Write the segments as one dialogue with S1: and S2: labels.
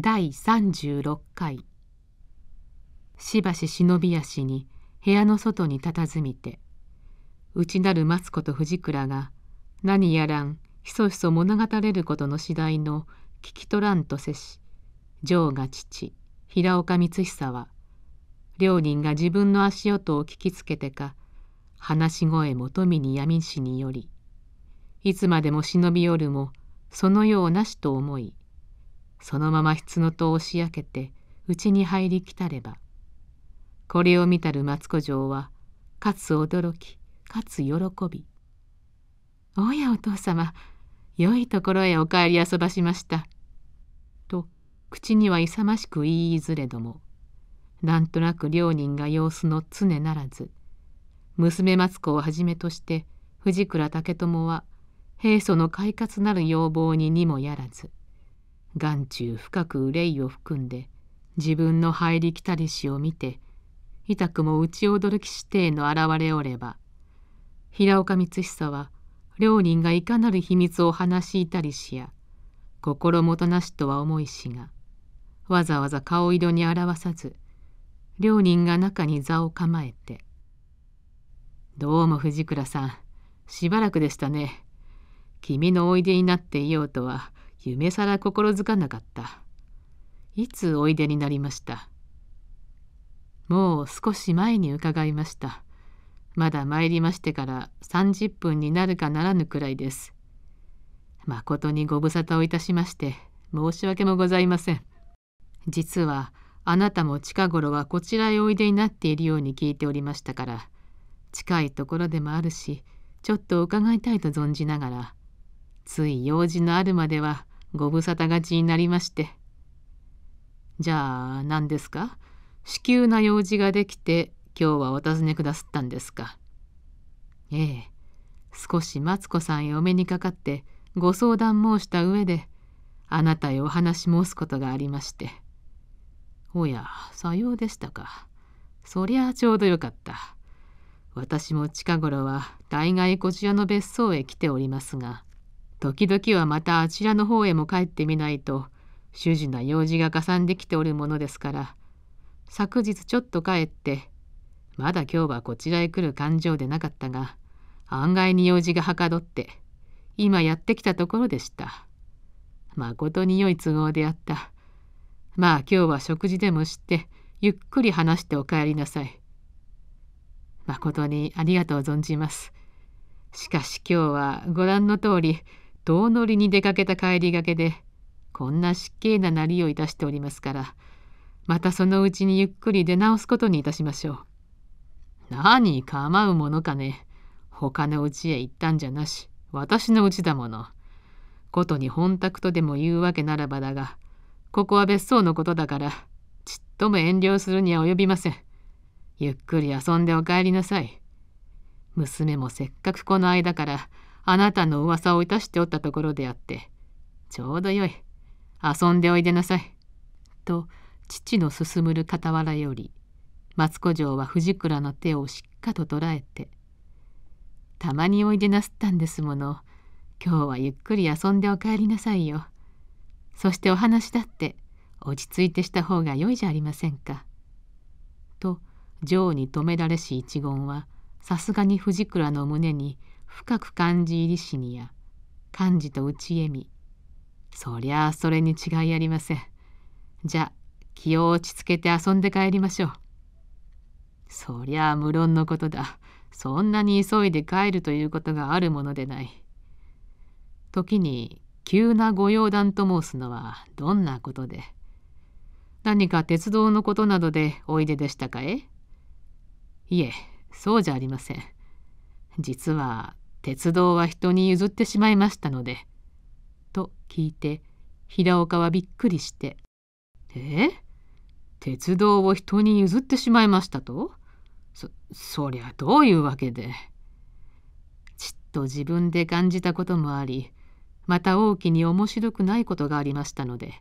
S1: 第36回しばし忍び足に部屋の外にたたずみて内なる松子と藤倉が何やらんひそひそ物語れることの次第の聞き取らんと接し城が父平岡光久は両人が自分の足音を聞きつけてか話し声も富に闇しによりいつまでも忍び寄るもそのようなしと思いそのままつの戸を押し開けてちに入りきたればこれを見たる松子城はかつ驚きかつ喜び「おやお父様よいところへお帰り遊ばしました」と口には勇ましく言いずれどもなんとなく両人が様子の常ならず娘松子をはじめとして藤倉武友は平素の快活なる要望ににもやらず眼中深く憂いを含んで自分の入りきたりしを見て痛くも打ち驚き士邸の現れおれば平岡光久は両人がいかなる秘密を話しいたりしや心もとなしとは思いしがわざわざ顔色に表さず両人が中に座を構えて「どうも藤倉さんしばらくでしたね。君のおいでになっていようとは夢さら心づかなかった。いつおいでになりました。もう少し前に伺いました。まだ参りましてから30分になるかならぬくらいです。まことにご無沙汰をいたしまして、申し訳もございません。実は、あなたも近頃はこちらへおいでになっているように聞いておりましたから、近いところでもあるし、ちょっと伺いたいと存じながら、つい用事のあるまではご無沙汰がちになりましてじゃあ何ですか至急な用事ができて今日はお尋ねくだすったんですかええ少しマツコさんへお目にかかってご相談申した上であなたへお話申すことがありましておやさようでしたかそりゃあちょうどよかった私も近頃は大概こちらの別荘へ来ておりますが時々はまたあちらの方へも帰ってみないと主人な用事がかさんできておるものですから昨日ちょっと帰ってまだ今日はこちらへ来る感情でなかったが案外に用事がはかどって今やってきたところでした。まことに良い都合であった。まあ今日は食事でもしてゆっくり話してお帰りなさい。まことにありがとう存じます。しかし今日はご覧の通り遠乗りに出かけた帰りがけでこんな失敬ななりをいたしておりますからまたそのうちにゆっくり出直すことにいたしましょう。何構うものかね他のうちへ行ったんじゃなし私のうちだもの。ことに本宅とでも言うわけならばだがここは別荘のことだからちっとも遠慮するには及びません。ゆっくり遊んでお帰りなさい。娘もせっかくこの間からあなたの噂をいたしておったところであってちょうどよい遊んでおいでなさい」と父の進むる傍らより松子城は藤倉の手をしっかと捉えて「たまにおいでなすったんですもの今日はゆっくり遊んでお帰りなさいよそしてお話だって落ち着いてした方がよいじゃありませんか」と城に止められし一言はさすがに藤倉の胸に深く感じ入りしにや感じと内恵みそりゃあそれに違いありませんじゃ気を落ち着けて遊んで帰りましょうそりゃあ無論のことだそんなに急いで帰るということがあるものでない時に急なご用談と申すのはどんなことで何か鉄道のことなどでおいででしたかえいえそうじゃありません実は鉄道は人に譲ってしまいましたので」と聞いて平岡はびっくりして「え鉄道を人に譲ってしまいましたとそそりゃどういうわけで」ちっと自分で感じたこともありまた大きに面白くないことがありましたので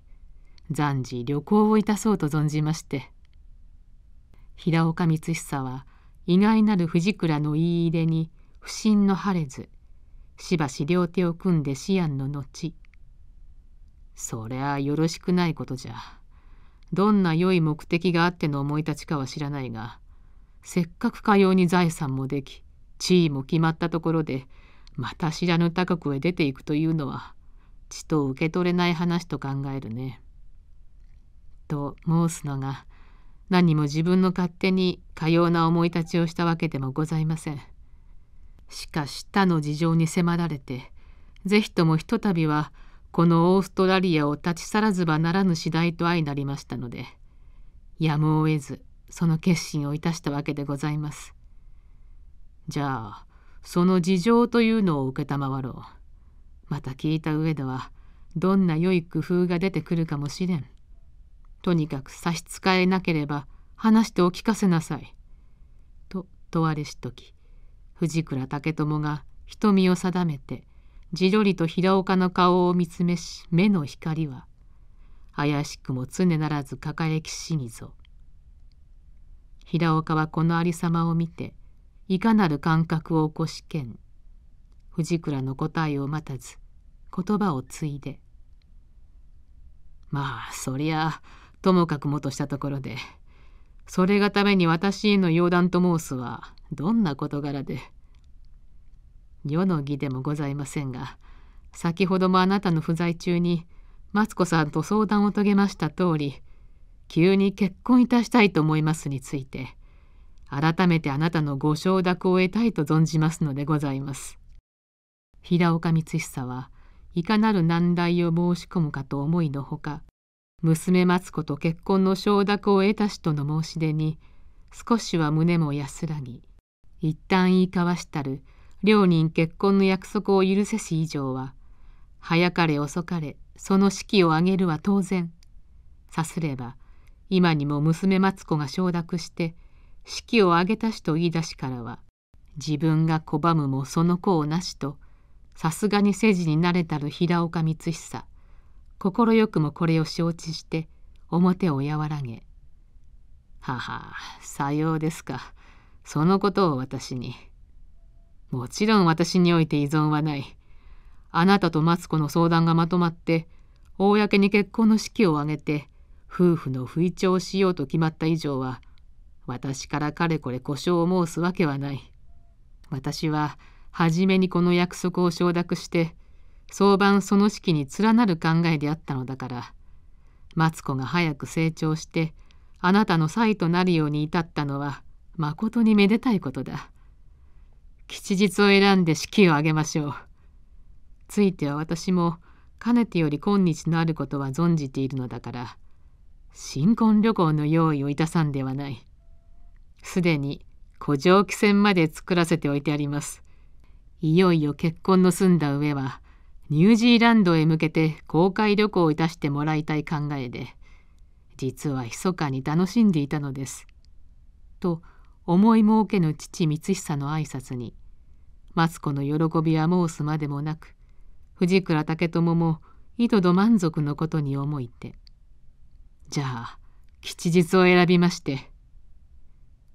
S1: 暫時旅行をいたそうと存じまして平岡光久は意外なる藤倉の言い入れに不審の晴れずしばし両手を組んで思案の後そりゃあよろしくないことじゃどんな良い目的があっての思い立ちかは知らないがせっかくかように財産もでき地位も決まったところでまた知らぬ他国へ出ていくというのはちと受け取れない話と考えるね。と申すのが何も自分の勝手にかような思い立ちをしたわけでもございません。しかし他の事情に迫られて是非ともひとたびはこのオーストラリアを立ち去らずばならぬ次第と相なりましたのでやむを得ずその決心をいたしたわけでございます。じゃあその事情というのを承ろう。また聞いた上ではどんな良い工夫が出てくるかもしれん。とにかく差し支えなければ話してお聞かせなさい。と問われしとき。藤倉武友が瞳を定めてじろりと平岡の顔を見つめし目の光は怪しくも常ならず輝きしにぞ平岡はこの有様を見ていかなる感覚を起こしけん藤倉の答えを待たず言葉を継いで「まあそりゃともかくもとしたところでそれがために私への用談と申すはどんな事柄で世の儀でもございませんが先ほどもあなたの不在中にマツコさんと相談を遂げました通り急に結婚いたしたいと思いますについて改めてあなたのご承諾を得たいと存じますのでございます。平岡光久はいかなる難題を申し込むかと思いのほか娘松子と結婚の承諾を得たしとの申し出に少しは胸も安らぎ一旦言い交わしたる両人結婚の約束を許せし以上は早かれ遅かれその式を挙げるは当然さすれば今にも娘松子が承諾して式を挙げたしと言い出しからは自分が拒むもその子をなしとさすがに世辞に慣れたる平岡光久快くもこれを承知して表を和らげ「ははさようですかそのことを私に。もちろん私において依存はない。あなたとマツコの相談がまとまって、公に結婚の式を挙げて、夫婦の不意調をしようと決まった以上は、私からかれこれ故障を申すわけはない。私は、初めにこの約束を承諾して、早晩その式に連なる考えであったのだから、マツコが早く成長して、あなたの才となるように至ったのは、まことにめでたいことだ吉日を選んで式を挙げましょうついては私もかねてより今日のあることは存じているのだから新婚旅行の用意をいたさんではないすでに古城汽船まで作らせておいてありますいよいよ結婚の済んだ上はニュージーランドへ向けて公開旅行をいたしてもらいたい考えで実は密かに楽しんでいたのです。と思いもうけぬ父光久の挨拶に松子の喜びは申すまでもなく藤倉武友も幾度満足のことに思いて「じゃあ吉日を選びまして」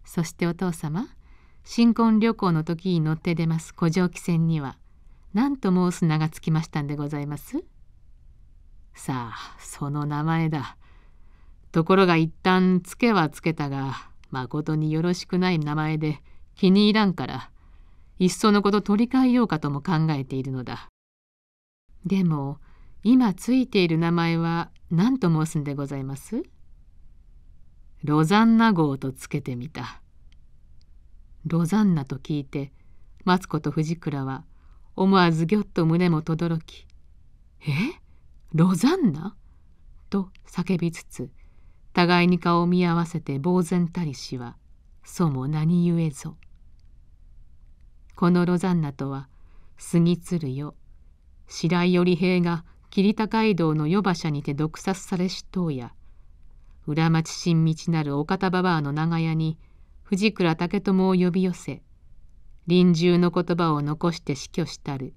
S1: そしてお父様新婚旅行の時に乗って出ます古城汽船には何と申す名がつきましたんでございますさあその名前だところが一旦つけはつけたが誠によろしくない名前で気に入らんからいっそのこと取り替えようかとも考えているのだでも今ついている名前は何と申すんでございますロザンナ号とつけてみたロザンナと聞いて松子と藤倉は思わずぎょっと胸もとどろき「えロザンナ?」と叫びつつ互いに顔を見合わせて呆然たりしはそも何故ぞこのロザンナとは杉鶴よ白井頼平が霧高井道の夜馬車にて毒殺されしとうや裏町新道なる岡田馬場の長屋に藤倉武友を呼び寄せ臨終の言葉を残して死去したる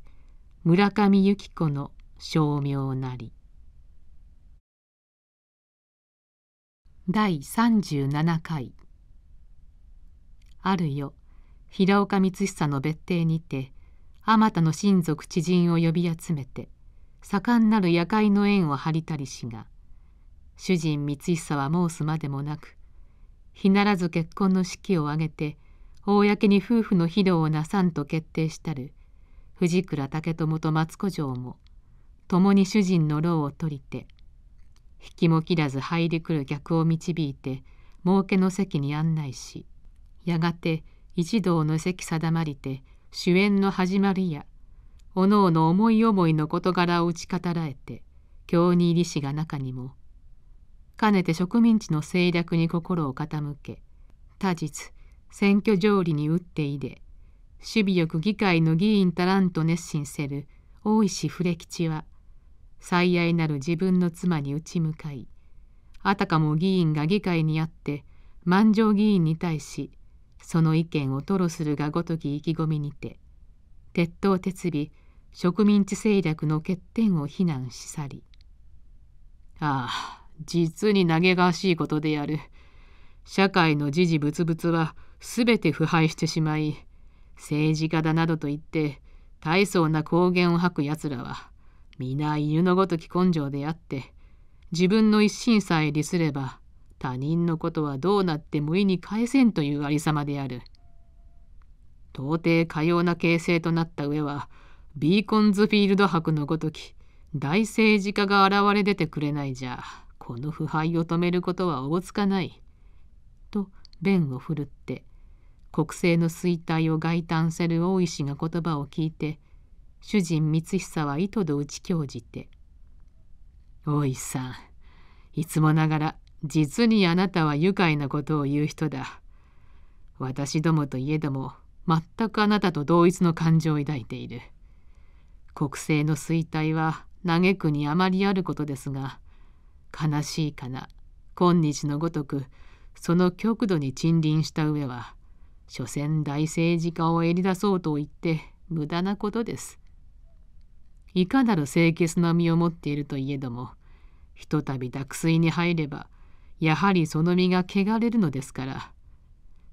S1: 村上由紀子の称名なり。第37回ある夜平岡光久の別邸にてあまたの親族知人を呼び集めて盛んなる夜会の縁を張りたりしが主人光久は申すまでもなく日ならず結婚の式を挙げて公に夫婦の披露をなさんと決定したる藤倉武友と松子城も共に主人の労を取りて引きも切らず入りくる客を導いて儲けの席に案内しやがて一同の席定まりて主演の始まりやおのおの思い思いの事柄を打ち語らえて京に入りしが中にもかねて植民地の政略に心を傾け他日選挙条理に打っていで守備よく議会の議員たらんと熱心せる大石古吉は最愛なる自分の妻に打ち向かいあたかも議員が議会にあって満場議員に対しその意見を吐露するがごとき意気込みにて徹頭徹尾植民地政略の欠点を非難し去りああ実に嘆かわしいことである社会の時事物々は全て腐敗してしまい政治家だなどと言って大層な公言を吐くやつらは皆犬のごとき根性であって自分の一心さえ利すれば他人のことはどうなって無意に返せんというありさまである。到底かような形勢となった上はビーコンズフィールド博のごとき大政治家が現れ出てくれないじゃこの腐敗を止めることはおぼつかない。と弁を振るって国政の衰退を慨嘆せる大石が言葉を聞いて主人光久は糸で打ち教じて「大石さんいつもながら実にあなたは愉快なことを言う人だ。私どもといえども全くあなたと同一の感情を抱いている。国政の衰退は嘆くにあまりあることですが悲しいかな今日のごとくその極度に沈臨した上は所詮大政治家を襟出そうと言って無駄なことです。いかなる清潔な身を持っているといえどもひとたび濁水に入ればやはりその身が汚れるのですから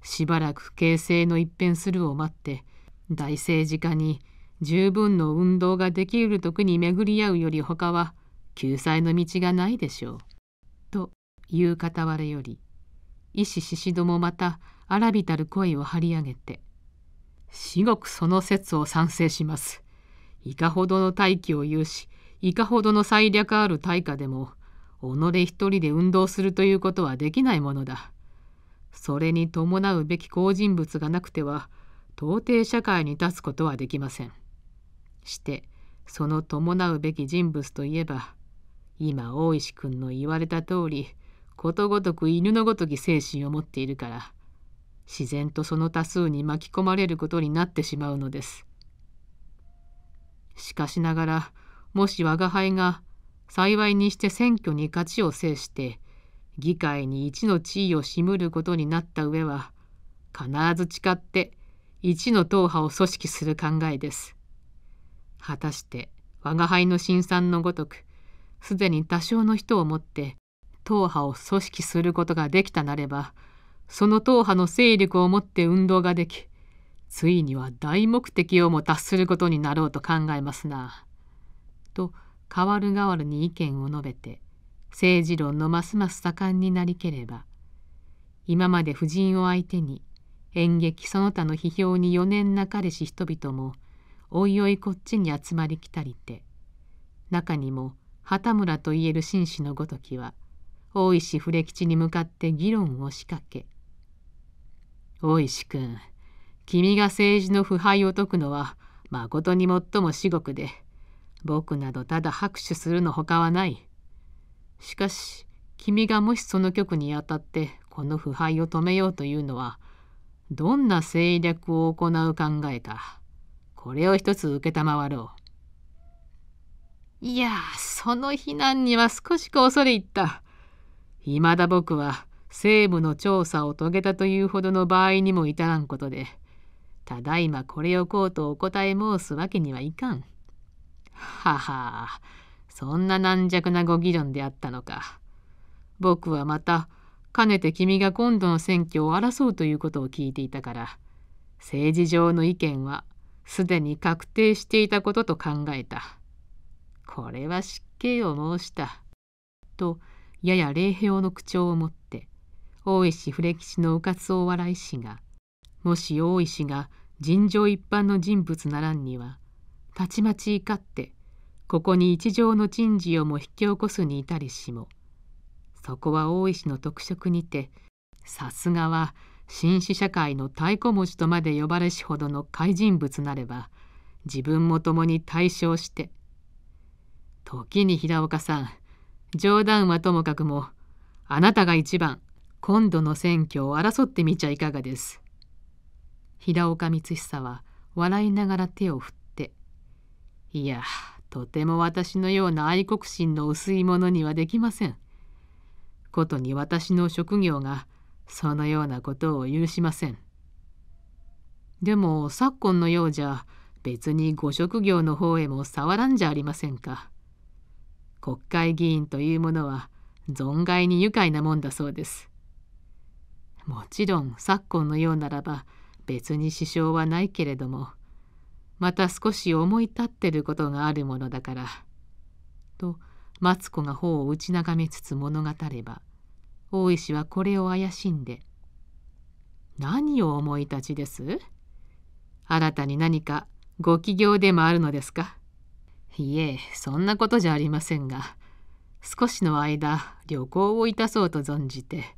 S1: しばらく形勢の一変するを待って大政治家に十分の運動ができる時に巡り合うより他は救済の道がないでしょう。という傍らより医師獅子どもまた荒びたる声を張り上げて至極その説を賛成します。いかほどの大器を有しいかほどの最略ある大化でも己一人で運動するということはできないものだ。それに伴うべき好人物がなくては到底社会に立つことはできません。してその伴うべき人物といえば今大石君の言われた通りことごとく犬のごとき精神を持っているから自然とその多数に巻き込まれることになってしまうのです。しかしながらもし吾輩が幸いにして選挙に勝ちを制して議会に一の地位を占ることになった上は必ず誓って一の党派を組織する考えです。果たして吾輩の新酸のごとくすでに多少の人をもって党派を組織することができたなればその党派の勢力をもって運動ができついには大目的をも達することになろうと考えますな。と代わる代わるに意見を述べて政治論のますます盛んになりければ今まで夫人を相手に演劇その他の批評に余念なかれし人々もおいおいこっちに集まりきたりて中にも旗村といえる紳士のごときは大石古吉に向かって議論を仕掛け「大石君君が政治の腐敗を解くのはまことに最も至極で僕などただ拍手するのほかはない。しかし君がもしその局にあたってこの腐敗を止めようというのはどんな政略を行う考えかこれを一つ承ろう。いやその非難には少し恐れ入った。いまだ僕は西務の調査を遂げたというほどの場合にも至らんことでただいまこれをこうとお答え申すわけにはいかん。ははそんな軟弱なご議論であったのか。僕はまた、かねて君が今度の選挙を争うということを聞いていたから、政治上の意見はすでに確定していたことと考えた。これは失敬を申した。と、やや礼平の口調を持って、大石フレキシのうかつを笑い師が、もし大石が尋常一般の人物ならんにはたちまち怒ってここに一条の珍事をも引き起こすに至りしもそこは大石の特色にてさすがは紳士社会の太鼓持ちとまで呼ばれしほどの怪人物なれば自分も共に対象して時に平岡さん冗談はともかくもあなたが一番今度の選挙を争ってみちゃいかがです。平岡光久は笑いながら手を振って「いやとても私のような愛国心の薄いものにはできません。ことに私の職業がそのようなことを許しません。でも昨今のようじゃ別にご職業の方へも触らんじゃありませんか。国会議員というものは存外に愉快なもんだそうです。もちろん昨今のようならば別に支障はないけれどもまた少し思い立ってることがあるものだから」とマツ子が頬を打ち眺めつつ物語れば大石はこれを怪しんで「何を思い立ちです新たに何かご起業でもあるのですか?」。いえそんなことじゃありませんが少しの間旅行をいたそうと存じて」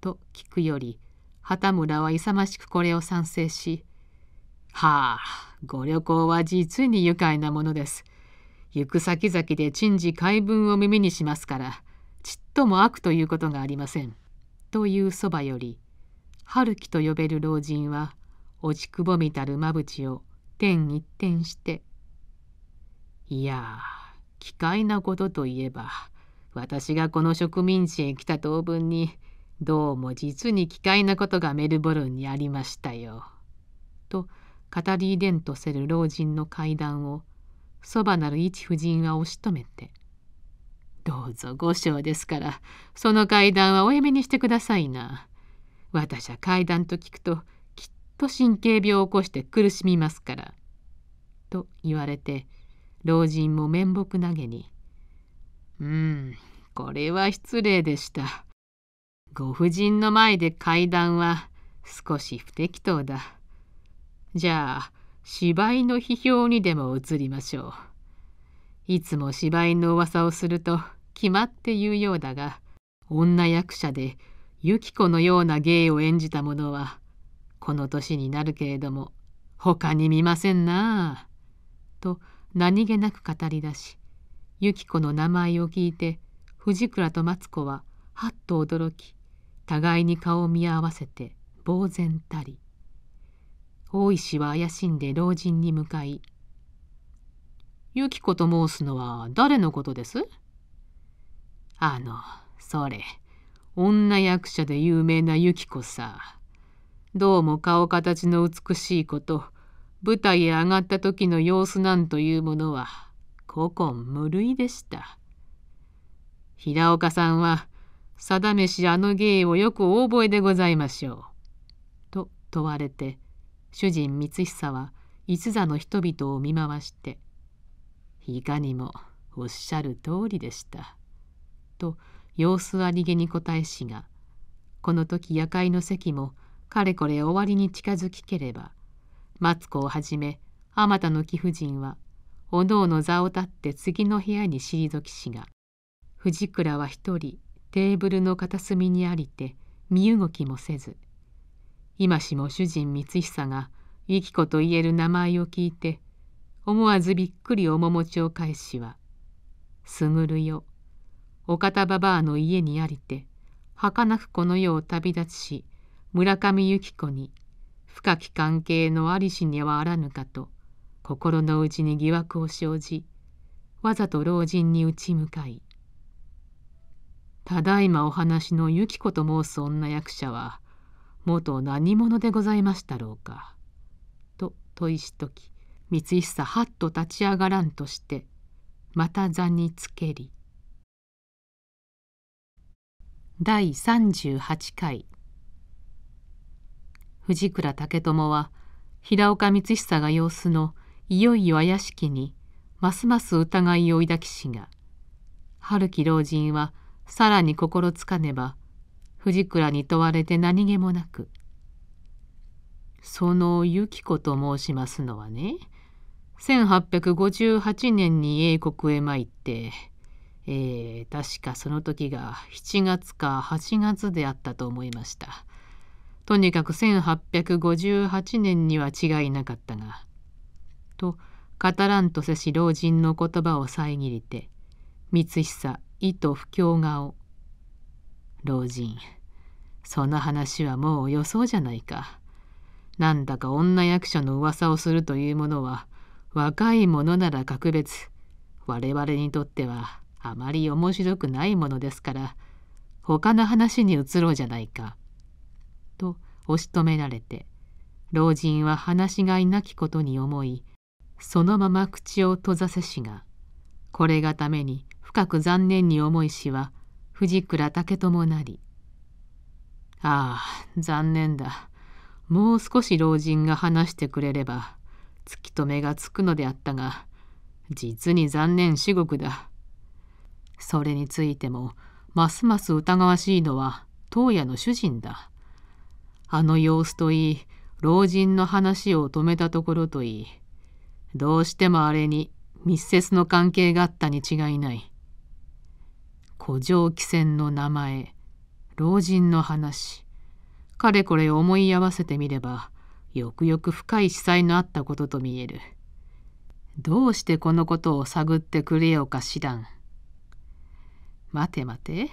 S1: と聞くより旗村は勇ましくこれを賛成し「はあご旅行は実に愉快なものです」行く先々で珍事怪文を耳にしますからちっとも悪ということがありません」というそばより春樹と呼べる老人は落ちくぼみたるまぶちを天一転して「いや奇怪なことといえば私がこの植民地へ来た当分にどうも実に奇怪なことがメルボルンにありましたよ。と語りリんとせる老人の階段をそばなる一夫人は押し止めて「どうぞ御章ですからその階段はおやめにしてくださいな。私は階段と聞くときっと神経病を起こして苦しみますから」と言われて老人も面目投げに「うんこれは失礼でした。ご婦人の前で階段は少し不適当だ。じゃあ芝居の批評にでも移りましょう。いつも芝居の噂をすると決まって言うようだが女役者でユキコのような芸を演じた者はこの年になるけれども他に見ませんなあ」と何気なく語り出しユキコの名前を聞いて藤倉とマツコははっと驚き互いに顔を見合わせて呆然たり大石は怪しんで老人に向かい「ゆき子と申すのは誰のことです?」。あのそれ女役者で有名なゆき子さどうも顔形の美しいこと舞台へ上がった時の様子なんというものは古今無類でした平岡さんは定めしあの芸をよく大覚えでございましょう。と問われて主人光久は逸座の人々を見回して「いかにもおっしゃる通りでした」と様子ありげに答えしがこの時夜会の席もかれこれ終わりに近づきければマツコをはじめあまたの貴婦人はおのおの座を立って次の部屋に退きしが藤倉は一人テーブルの片隅にありて身動きもせず今しも主人光久が幸子と言える名前を聞いて思わずびっくり面持ちを返しは「すぐるよお方ばばあの家にありて儚くこの世を旅立ちし村上幸子に深き関係のありしにはあらぬかと心の内に疑惑を生じわざと老人に打ち向かいただいまお話の由紀子と申す女役者は元何者でございましたろうか」と問いしとき光久はっと立ち上がらんとしてまた座につけり第38回藤倉武友は平岡光久が様子のいよいよ怪しきにますます疑いを抱きしが春樹老人はさらに心つかねば藤倉に問われて何気もなく「その由紀子と申しますのはね1858年に英国へ参ってえー、確かその時が7月か8月であったと思いました。とにかく1858年には違いなかったが。と語らんとせし老人の言葉を遮りて光久意図不況顔老人その話はもう予想じゃないかなんだか女役者の噂をするというものは若い者なら格別我々にとってはあまり面白くないものですから他の話に移ろうじゃないか」と押し止められて老人は話しがいなきことに思いそのまま口を閉ざせしがこれがために深く残念に思いしは藤倉武友なりああ残念だもう少し老人が話してくれれば突き止めがつくのであったが実に残念至極だそれについてもますます疑わしいのは当夜の主人だあの様子といい老人の話を止めたところといいどうしてもあれに密接の関係があったに違いない古城汽船の名前老人の話かれこれ思い合わせてみればよくよく深い司祭のあったことと見えるどうしてこのことを探ってくれようか知らん待て待て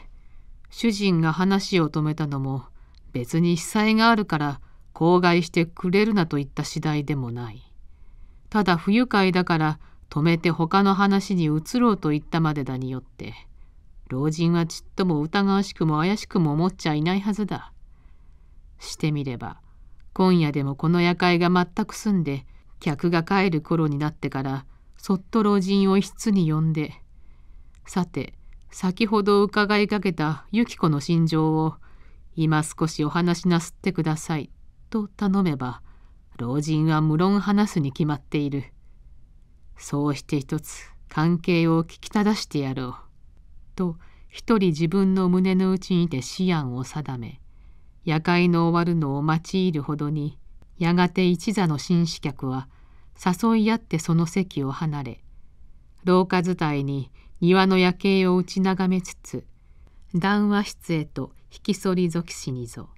S1: 主人が話を止めたのも別に被災があるから口外してくれるなと言った次第でもないただ不愉快だから止めて他の話に移ろうと言ったまでだによって老人はちっとも疑わしくも怪しくも思っちゃいないはずだ。してみれば今夜でもこの夜会が全く済んで客が帰る頃になってからそっと老人を一室に呼んでさて先ほど伺いかけた由紀子の心情を今少しお話しなすってくださいと頼めば老人は無論話すに決まっているそうして一つ関係を聞きただしてやろう。と一人自分の胸の内にて思案を定め夜会の終わるのを待ち入るほどにやがて一座の紳士客は誘い合ってその席を離れ廊下伝いに庭の夜景を打ち眺めつつ談話室へと引き反りぞきしにぞ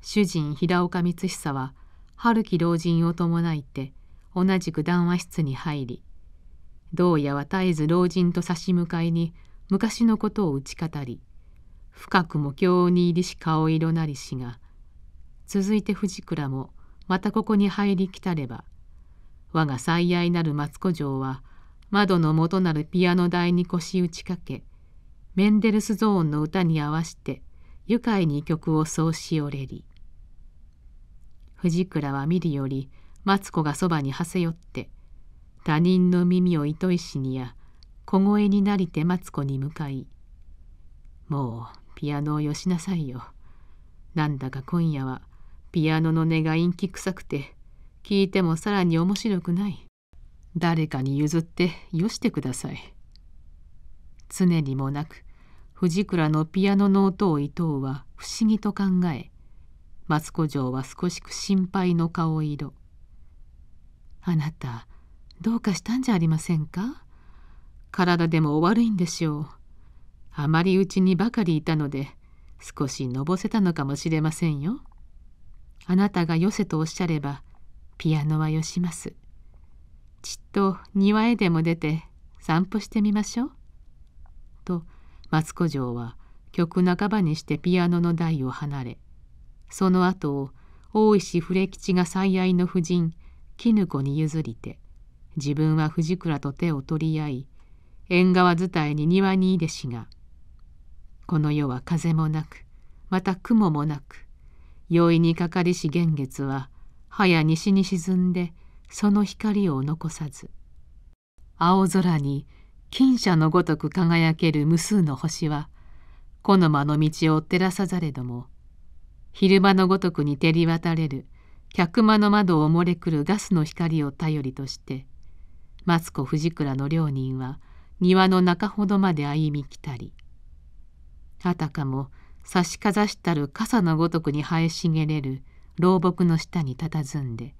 S1: 主人平岡光久は春樹老人を伴いて同じく談話室に入りどうやは絶えず老人と差し向かいに昔のことを打ち語り深くも京に入りし顔色なりしが続いて藤倉もまたここに入りきたれば我が最愛なる松子城は窓の元なるピアノ台に腰打ちかけメンデルスゾーンの歌に合わせて愉快に曲をそうしおれり藤倉は見るより松子がそばにはせよって他人の耳を糸石にや小声になりてマツ子に向かい「もうピアノをよしなさいよ。なんだか今夜はピアノの音が陰気臭くて聞いてもさらに面白くない。誰かに譲ってよしてください。常にもなく藤倉のピアノの音を伊藤は不思議と考え松子城は少しく心配の顔色。あなたどうかしたんじゃありませんか体でもお悪いんでしょう。あまりうちにばかりいたので少しのぼせたのかもしれませんよ。あなたがよせとおっしゃればピアノはよします。ちっと庭へでも出て散歩してみましょう。と松子城は曲半ばにしてピアノの台を離れその後を大石筆吉が最愛の夫人絹子に譲りて自分は藤倉と手を取り合い縁側伝いに庭にいでしがこの世は風もなくまた雲もなく容易にかかりし幻月ははや西に沈んでその光を残さず青空に金車のごとく輝ける無数の星はこの間の道を照らさざれども昼間のごとくに照り渡れる客間の窓を漏れくるガスの光を頼りとしてツコ藤倉の両人は庭の中ほどまで歩み来たりあたかも差しかざしたる傘のごとくに生え茂れる老木の下に佇んで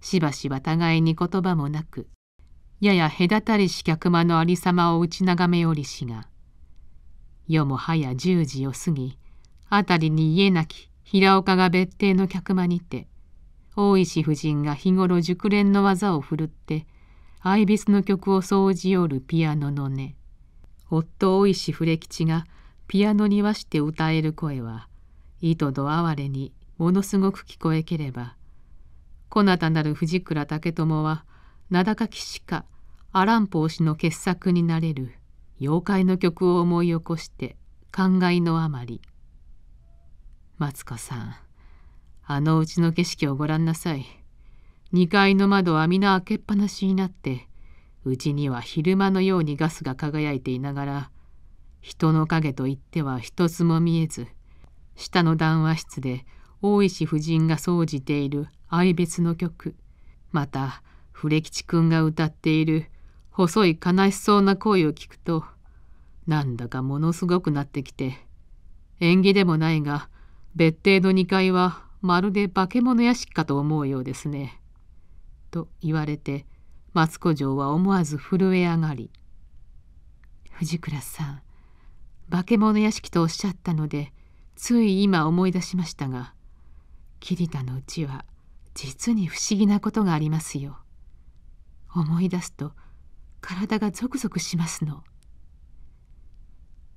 S1: しばしば互いに言葉もなくやや隔たりし客間のありさまを打ち眺めおりしが夜もはや十時を過ぎ辺りに家なき平岡が別邸の客間にて大石夫人が日頃熟練の技を振るってアイビスの曲を掃除よるピアノの音夫大石フレキチがピアノに和して歌える声は糸ど哀れにものすごく聞こえければこなたなる藤倉武友は名高きしかアランポー氏の傑作になれる妖怪の曲を思い起こして感慨のあまり「マツコさんあのうちの景色をご覧なさい。2階の窓は皆開けっぱなしになってうちには昼間のようにガスが輝いていながら人の影といっては一つも見えず下の談話室で大石夫人が奏じている愛別の曲また古吉くんが歌っている細い悲しそうな声を聞くとなんだかものすごくなってきて縁起でもないが別邸の2階はまるで化け物屋敷かと思うようですね。と言われて松子城は思わず震え上がり「藤倉さん化け物屋敷とおっしゃったのでつい今思い出しましたが桐田のうちは実に不思議なことがありますよ。思い出すと体がゾクゾクしますの。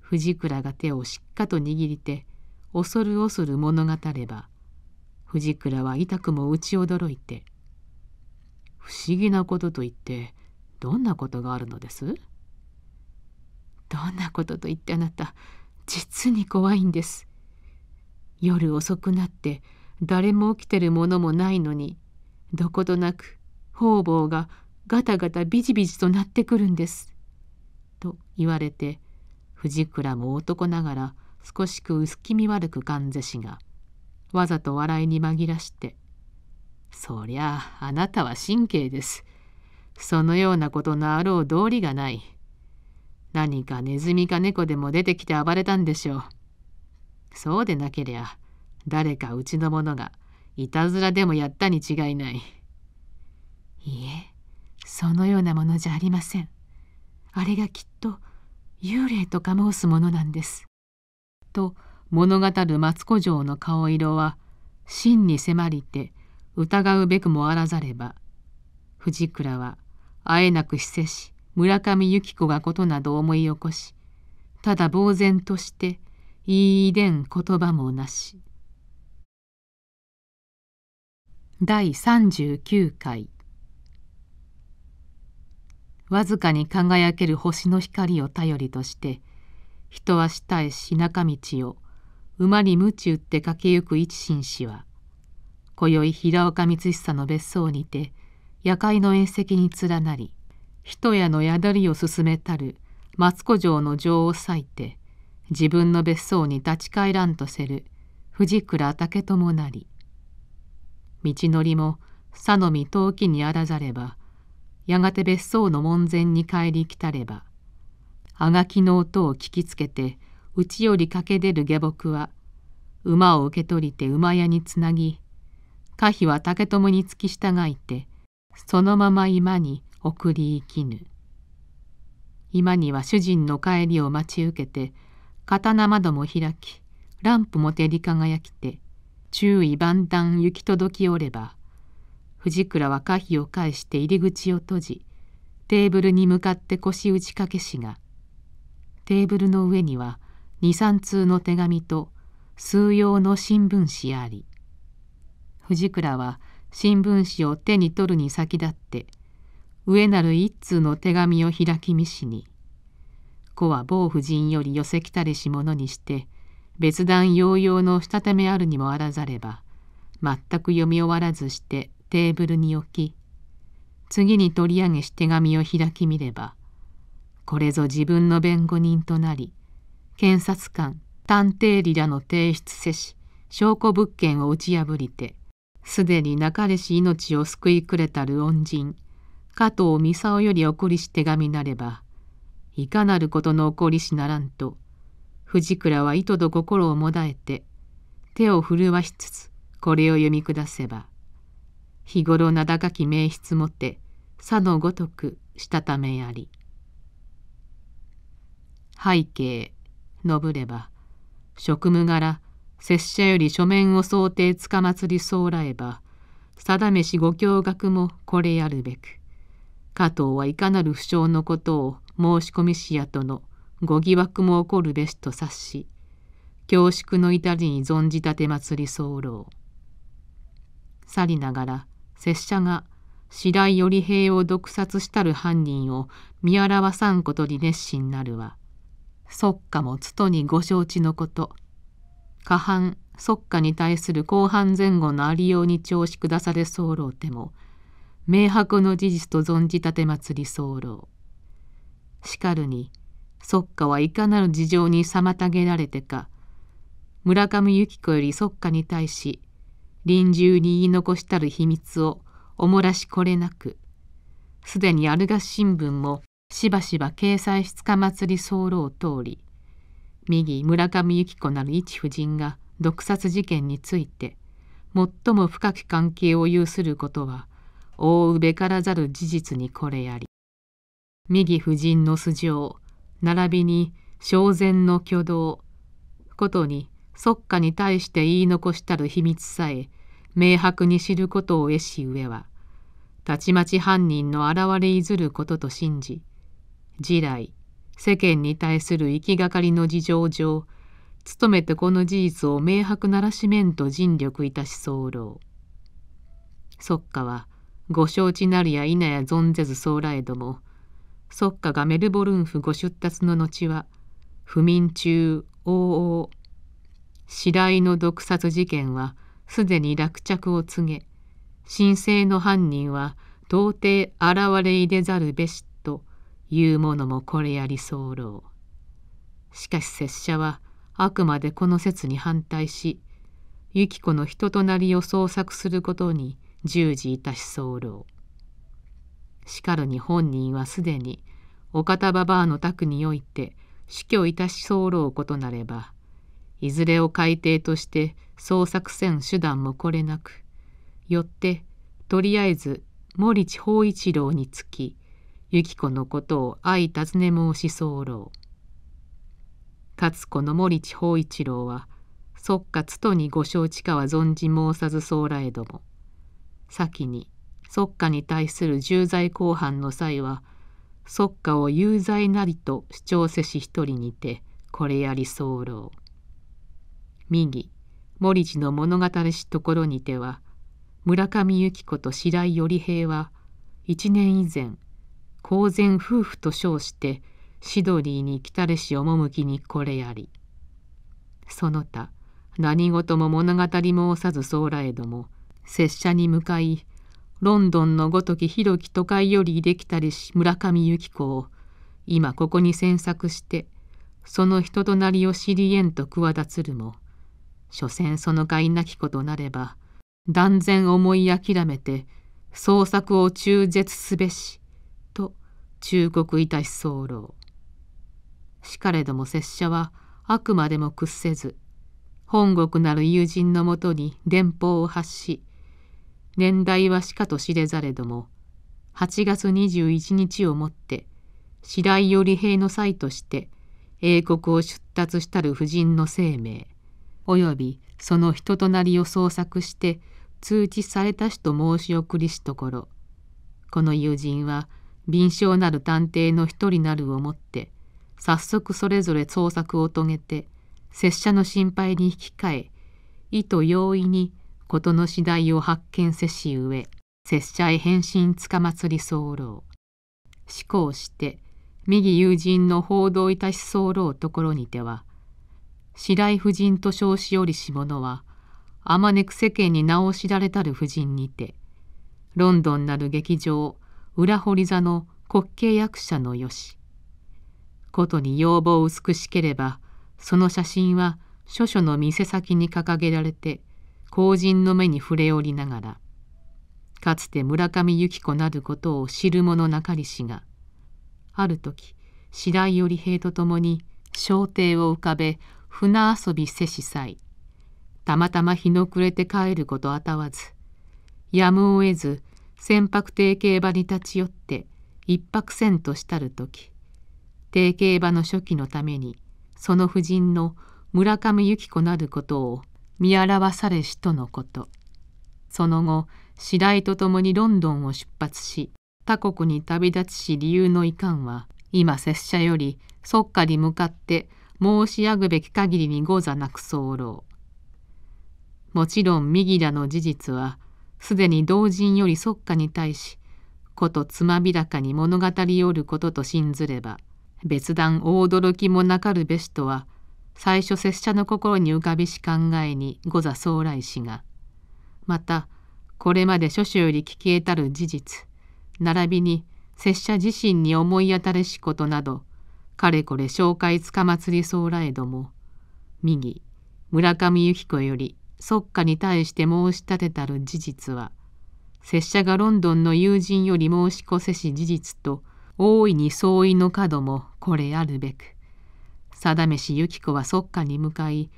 S1: 藤倉が手をしっかと握りて恐る恐る物語れば藤倉は痛くも打ち驚いて不思議なことといってどんなことがあるのですどんなことと言ってあなた実に怖いんです夜遅くなって誰も起きてるものもないのにどことなく方々がガタガタビジビジとなってくるんです」と言われて藤倉も男ながら少しく薄気味悪くかんぜしがわざと笑いに紛らしてそりゃああなたは神経です。そのようなことのあろう道理がない。何かネズミか猫でも出てきて暴れたんでしょう。そうでなけりゃ誰かうちの者がいたずらでもやったに違いない。いいえ、そのようなものじゃありません。あれがきっと幽霊とか申すものなんです。と物語る松子城の顔色は真に迫りて疑うべくもあらざれば藤倉はあえなく施せし村上由紀子がことなど思い起こしただ呆然として言い伝言葉もなし第39回わずかに輝ける星の光を頼りとして人は下へし中道を馬に鞭打って駆けゆく一心氏は今宵平岡光久の別荘にて夜会の宴席に連なり人夜の宿りを進めたる松子城の城を割いて自分の別荘に立ち返らんとせる藤倉武友なり道のりも佐の見遠きにあらざればやがて別荘の門前に帰り来たればあがきの音を聞きつけてうちより駆け出る下僕は馬を受け取りて馬屋につなぎ可否は竹友に付き従いてそのまま今に送り行きぬ今には主人の帰りを待ち受けて刀窓も開きランプも照り輝きて注意万端行き届きおれば藤倉は可否を返して入り口を閉じテーブルに向かって腰打ちかけしがテーブルの上には二三通の手紙と数用の新聞紙あり藤倉は新聞紙を手に取るに先立って上なる一通の手紙を開き見しに「子は某婦人より寄せ来たりし者にして別段用々のしたためあるにもあらざれば全く読み終わらずしてテーブルに置き次に取り上げし手紙を開き見ればこれぞ自分の弁護人となり検察官探偵理らの提出せし証拠物件を打ち破りてすでになかれし命を救いくれたる恩人加藤三沢より送りし手紙なればいかなることの起こりしならんと藤倉は糸と心をもだえて手を震わしつつこれを読み下せば日頃名高き名筆もてさのごとくしたためあり背景述れば職務柄拙者より書面を想定つかまつりそうらえば定めしご驚愕もこれやるべく加藤はいかなる不詳のことを申し込みしやとのご疑惑も起こるべしと察し恐縮の至りに存じたてまつり候去りながら拙者が白井頼平を毒殺したる犯人を見表さんことに熱心なるは即下もつとにご承知のこと過半即下に対する後半前後のありように調子下され候ても明白の事実と存じ立てまつり候しかるに即下はいかなる事情に妨げられてか村上由紀子より即下に対し臨終に言い残したる秘密をおもらしこれなくすでにあるが新聞もしばしば掲載しつかまつり候通り右村上由紀子なる一夫人が毒殺事件について最も深き関係を有することは大うべからざる事実にこれあり右夫人の素性並びに小前の挙動ことに即下に対して言い残したる秘密さえ明白に知ることを得し上はたちまち犯人の現れいずることと信じ次来世間に対する行きがかりの事情上努めてこの事実を明白ならしめんと尽力いたし候即下はご承知なるや否や存ぜず候らえども即下がメルボルン府ご出立の後は不眠中往々白井の毒殺事件はすでに落着を告げ神聖の犯人は到底現れいでざるべし言う者もこれやり候しかし拙者はあくまでこの説に反対し由紀子の人となりを捜索することに従事いたし候しかるに本人はすでにお方ばばあの宅において死去いたし候ことなればいずれを改定として捜索せん手段もこれなくよってとりあえず森地法一郎につき由紀子のことを相尋ね申し候かつこの森地方一郎は即かつとにご承知かは存じ申さず候らえども先に即かに対する重罪公判の際は即かを有罪なりと主張せし一人にてこれやり候右森地の物語しところにては村上由紀子と白井頼平は一年以前公然夫婦と称してシドリーに来たれし趣にこれやりその他何事も物語もさず僧らえども拙者に向かいロンドンのごとき広き都会よりできたりし村上由紀子を今ここに詮索してその人となりを知りえんと企つるも所詮その甲斐なき子となれば断然思い諦めて創作を中絶すべし忠告いたし候しかれども拙者はあくまでも屈せず本国なる友人のもとに電報を発し年代はしかと知れざれども8月21日をもって白井より兵の際として英国を出立したる婦人の生命およびその人となりを捜索して通知されたしと申し送りしところこの友人は敏捷なる探偵の一人なるをもって早速それぞれ捜索を遂げて拙者の心配に引き換え意図容易に事の次第を発見せし上拙者へ返信つかまつり候思考して右友人の報道いたし候ところにては白井夫人と称しよりし者はあまねく世間に名を知られたる夫人にてロンドンなる劇場裏堀座の滑稽役者のよしことに要望薄くしければその写真は諸書の店先に掲げられて後人の目に触れおりながらかつて村上由紀子なることを知る者なかりしがある時白井頼平と共に小艇を浮かべ船遊びせしさいたまたま日の暮れて帰ることあたわずやむを得ず船舶定型場に立ち寄って一泊せんとしたる時定型場の初期のためにその夫人の村上由紀子なることを見表されしとのことその後次第とともにロンドンを出発し他国に旅立ちし理由のいかんは今拙者よりそっかに向かって申し上ぐべき限りにござなく候もちろん右らの事実はすでに同人より即下に対しことつまびらかに物語りおることと信ずれば別段大驚きもなかるべしとは最初拙者の心に浮かびし考えに御座総来氏がまたこれまで諸々より聞き得たる事実並びに拙者自身に思い当たれしことなどかれこれ紹介つかまつり総来ども右村上由紀子より即下に対して申し立てたる事実は拙者がロンドンの友人より申し越せし事実と大いに相違の角もこれあるべく定めし由紀子は即下に向かい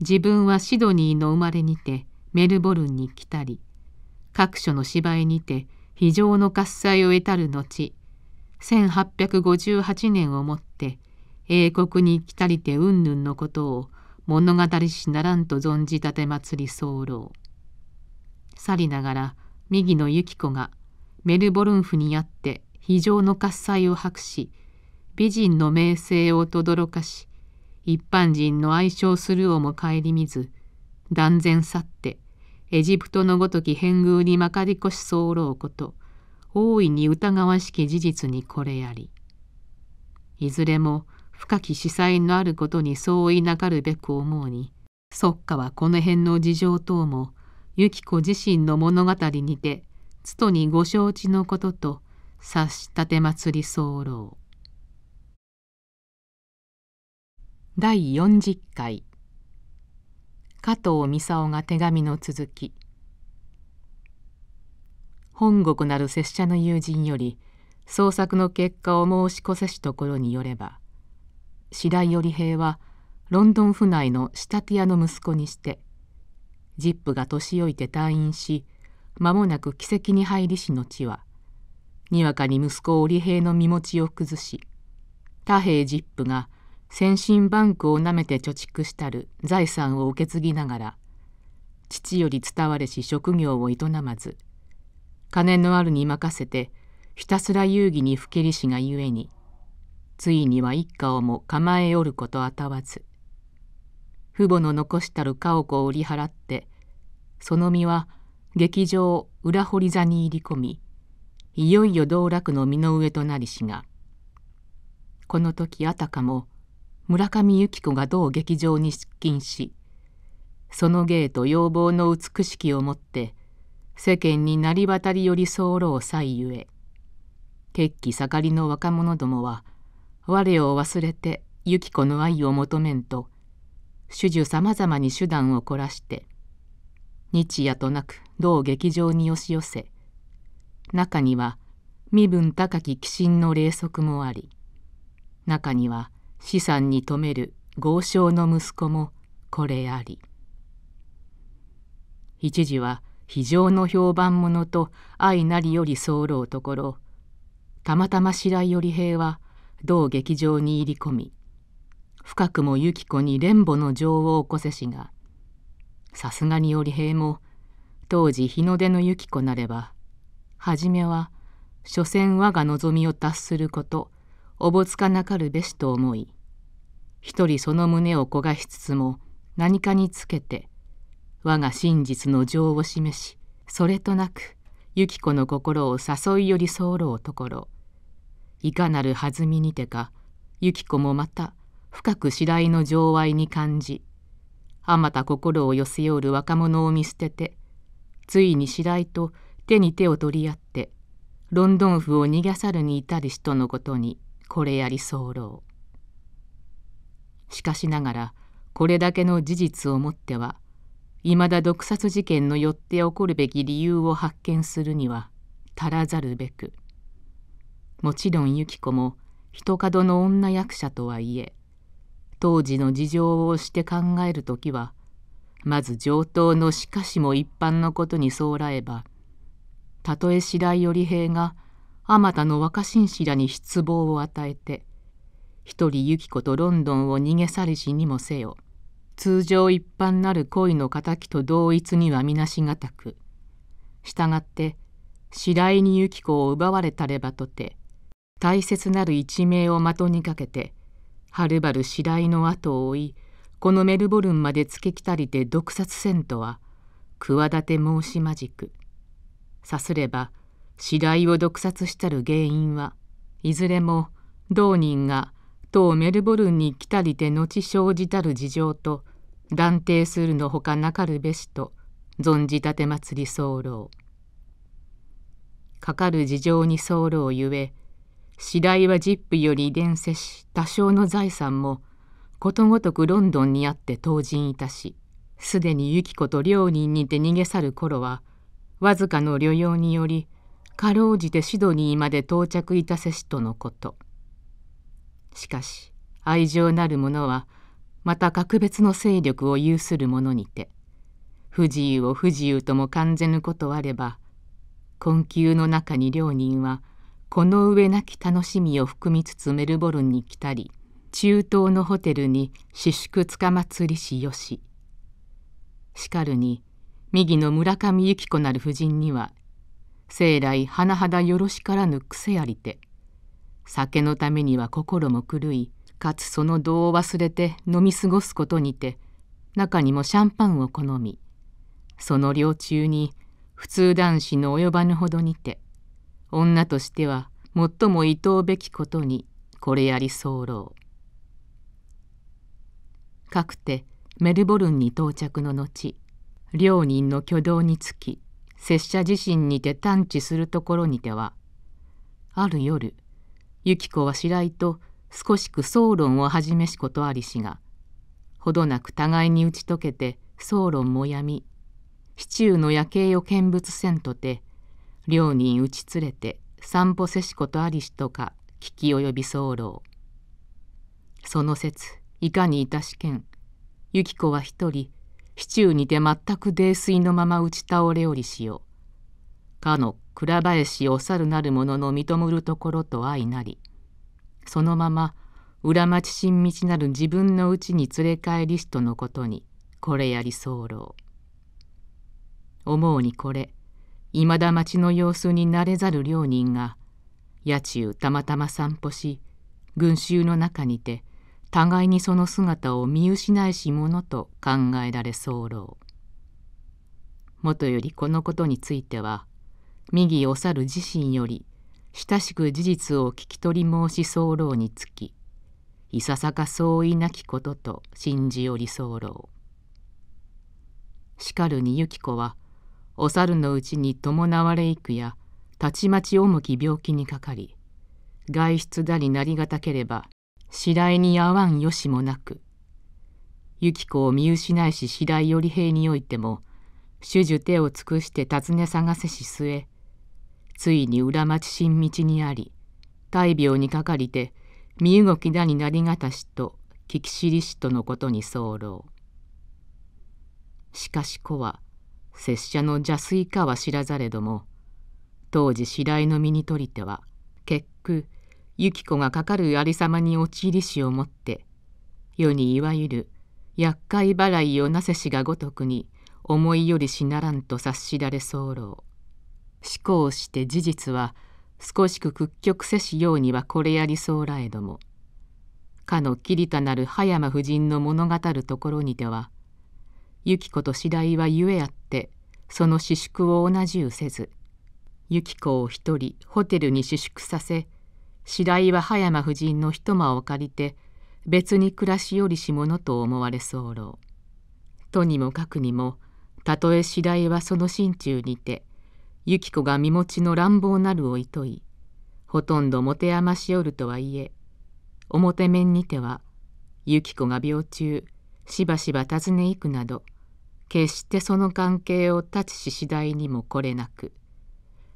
S1: 自分はシドニーの生まれにてメルボルンに来たり各所の芝居にて非常の喝采を得たる後1858年をもって英国に来たりて云々のことを物語師ならんと存じたて祭り候去りながら右の由紀子がメルボルン府にあって非常の喝采を博し美人の名声を轟かし一般人の愛称するをも顧みず断然去ってエジプトのごとき変遇にまかりこし候こと大いに疑わしき事実にこれありいずれも深き司祭のあることに相違なかるべく思うに即下はこの辺の事情等も由紀子自身の物語にてつとにご承知のことと察したて祭り候第40回加藤三佐が手紙の続き本国なる拙者の友人より創作の結果を申しこせしところによれば白井頼平はロンドン府内の仕立て屋の息子にしてジップが年老いて退院し間もなく奇跡に入りしの地はにわかに息子織平の身持ちを崩し他兵ジップが先進バンクをなめて貯蓄したる財産を受け継ぎながら父より伝われし職業を営まず金のあるに任せてひたすら遊戯にふけりしがゆえについには一家をも構えおることあたわず父母の残したる家屋を売り払ってその身は劇場裏堀座に入り込みいよいよ道楽の身の上となりしがこの時あたかも村上由紀子が同劇場に出勤しその芸と要望の美しきをもって世間になり渡り寄り候う際ゆえ血気盛りの若者どもは我を忘れて由紀子の愛を求めんと主樹さまざまに手段を凝らして日夜となく同劇場に押し寄せ中には身分高き鬼神の霊則もあり中には資産に留める豪商の息子もこれあり一時は非常の評判者と相なりより候ところたまたま白合平は同劇場に入り込み深くも由紀子に連母の情を起こせしがさすがに織平も当時日の出の由紀子なれば初めは所詮我が望みを達することおぼつかなかるべしと思い一人その胸を焦がしつつも何かにつけて我が真実の情を示しそれとなく由紀子の心を誘い寄り候うところいかなる弾みにてか由紀子もまた深く次第の情愛に感じあまた心を寄せよる若者を見捨ててついに白井と手に手を取り合ってロンドン府を逃がさるに至る人のことにこれやり候しかしながらこれだけの事実をもってはいまだ毒殺事件のよって起こるべき理由を発見するには足らざるべくもちろん由紀子も人角の女役者とはいえ当時の事情をして考える時はまず上等のしかしも一般のことにそうらえばたとえ白井頼平があまたの若紳士らに失望を与えて一人由紀子とロンドンを逃げ去りしにもせよ通常一般なる恋の敵と同一にはみなしがたく従って白井に由紀子を奪われたればとて大切なる一命を的にかけてはるばる白井の後を追いこのメルボルンまで付けきたりて毒殺せんとは企て申しまじくさすれば白井を毒殺したる原因はいずれも同人が当メルボルンに来たりて後生じたる事情と断定するのほかなかるべしと存じたて祭り候かかる事情に候ゆえ次第はジップより伝せし多少の財産もことごとくロンドンにあって当人いたしすでにキ子と両人にて逃げ去る頃はわずかの旅用によりかろうじてシドニーまで到着いたせしとのことしかし愛情なる者はまた格別の勢力を有する者にて不自由を不自由とも感じぬことあれば困窮の中に両人はこの上なき楽しみを含みつつメルボルンに来たり中東のホテルに四宿つかまつりしよししかるに右の村上由紀子なる夫人には生来甚だよろしからぬ癖ありて酒のためには心も狂いかつその度を忘れて飲み過ごすことにて中にもシャンパンを好みその領中に普通男子の及ばぬほどにて女としては最も厭うべきことにこれやり候かくてメルボルンに到着の後両人の挙動につき拙者自身にて探知するところにてはある夜由紀子は白井と少しく総論を始めしことありしがほどなく互いに打ち解けて総論もやみ市中の夜景を見物せんとて両人打ち連れて散歩せしことありしとか聞き及び候その節いかにいたしけんゆ子は一人市中にて全く泥酔のまま打ち倒れおりしようかの倉林お猿なる者の認むるところと相なりそのまま裏町新道なる自分のうちに連れ帰りしとのことにこれやり候思うにこれいまだ町の様子に慣れざる両人が夜中たまたま散歩し群衆の中にて互いにその姿を見失いし者と考えられ候もとよりこのことについては右お猿る自身より親しく事実を聞き取り申し候につきいささか相違なきことと信じより候しかるにゆき子はお猿のうちに伴われいくやたちまち重き病気にかかり外出だりなりがたければ次第に会わんよしもなく由紀子を見失いし次第より平においても主々手を尽くして尋ね探せし末ついに裏町新道にあり大病にかかりて身動きだになりがたしと聞き知りしとのことに候しかし子は拙者の邪推かは知らざれども当時白井の身にとりては結句由紀子がかかるありさまに陥りしをもって世にいわゆる厄介払いをなせしがごとくに思いよりしならんと察しられ候思考して事実は少しく屈曲せしようにはこれやりそうらえどもかの桐田なる葉山夫人の物語るところにては由紀子と次第はゆえあってその私縮を同じうせず由紀子を一人ホテルに私縮させ次第は葉山夫人の一間を借りて別に暮らしよりし者と思われ候とにもかくにもたとえ次第はその心中にて由紀子が身持ちの乱暴なるをいといほとんど持て余しよるとはいえ表面にては由紀子が病中しばしば訪ね行くなど決してその関係を断ちし次第にもこれなく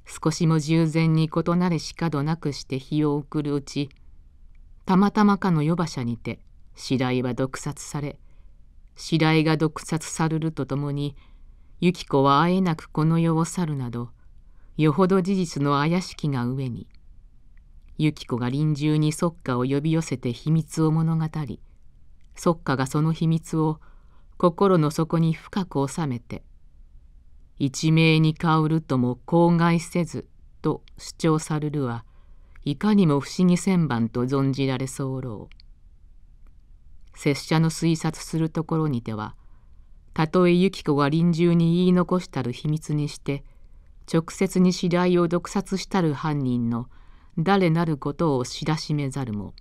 S1: 少しも従前に異なれしかどなくして日を送るうちたまたまかの夜馬車にて白井は毒殺され白井が毒殺されるとともに由子はあえなくこの世を去るなどよほど事実の怪しきが上に由子が臨終に即家を呼び寄せて秘密を物語即家がその秘密を心の底に深く収めて「一命に薫るとも口外せず」と主張されるはいかにも不思議千番と存じられ候拙者の推察するところにてはたとえ由紀子が臨終に言い残したる秘密にして直接に次第を毒殺したる犯人の誰なることを知らしめざるも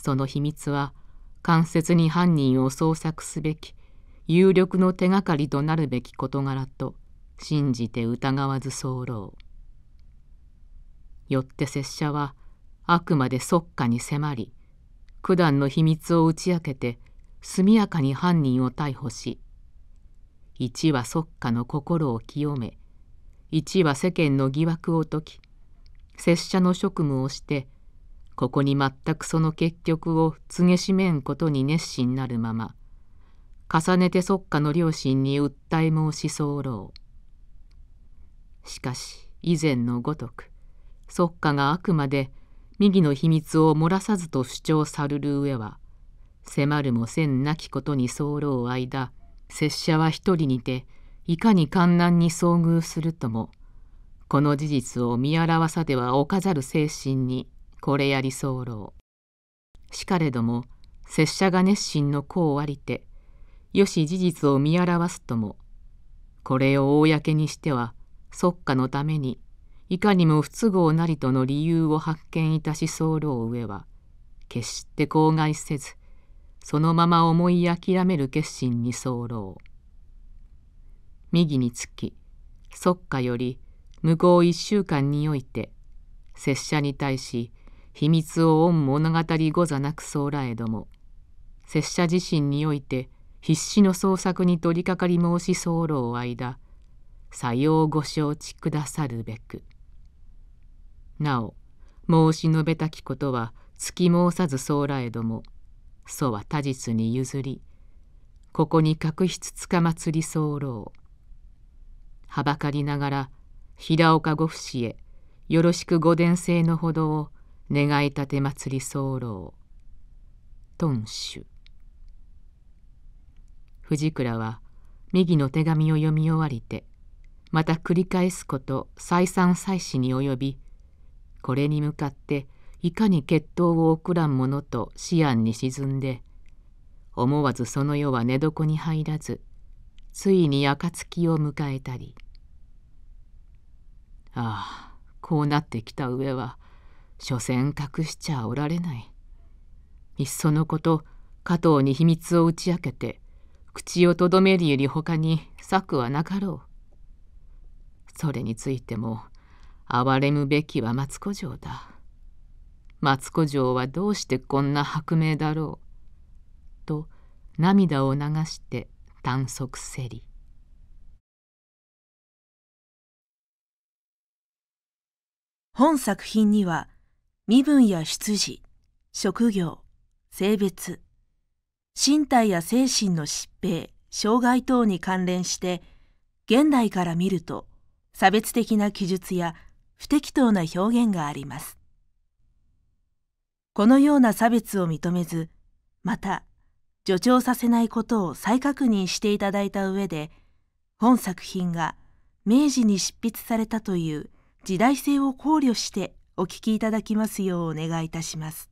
S1: その秘密は「間接に犯人を捜索すべき有力の手がかりとなるべき事柄と信じて疑わず候よって拙者はあくまで即下に迫り九段の秘密を打ち明けて速やかに犯人を逮捕し一は即下の心を清め一は世間の疑惑を解き拙者の職務をしてここに全くその結局を告げしめんことに熱心なるまま重ねて即下の両親に訴え申し候しかし以前のごとく即下があくまで右の秘密を漏らさずと主張さるる上は迫るもせんなきことに候間拙者は一人にていかに観難に遭遇するともこの事実を見表さではおかざる精神にこれやり候しかれども拙者が熱心の功ありてよし事実を見表すともこれを公にしては即下のためにいかにも不都合なりとの理由を発見いたし候上は決して口外せずそのまま思い諦める決心に候右につき即下より向こう一週間において拙者に対し秘密を御物語ござなくそうらえども拙者自身において必死の創作に取りかかり申し候間さようご承知くださるべくなお申し述べたきことはつき申さず候らえども祖は他実に譲りここに確執つかまつり候はばかりながら平岡御父へよろしく御伝制のほどを願い立て祭り候頓主藤倉は右の手紙を読み終わりてまた繰り返すこと再三再四に及びこれに向かっていかに血統を送らんものと思案に沈んで思わずその世は寝床に入らずついに暁を迎えたりああこうなってきた上は所詮隠しちゃおられないいっそのこと加藤に秘密を打ち明けて口をとどめるよりほかに策はなかろうそれについても憐れむべきは松子城だ松子城はどうしてこんな薄命だろうと涙を流して短足せり本作品には身分や出自、職業、性別、身体や精神の疾病、障害等に関連して、現代から見ると差別的な記述や不適当な表現があります。このような差別を認めず、また、助長させないことを再確認していただいた上で、本作品が明治に執筆されたという時代性を考慮してお聞きいただきますようお願いいたします。